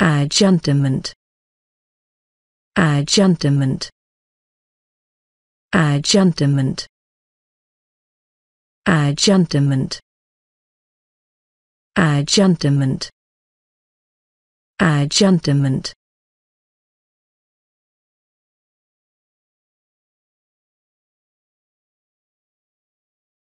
adjuntament adjuntament adjuntament adjuntament adjuntament adjuntament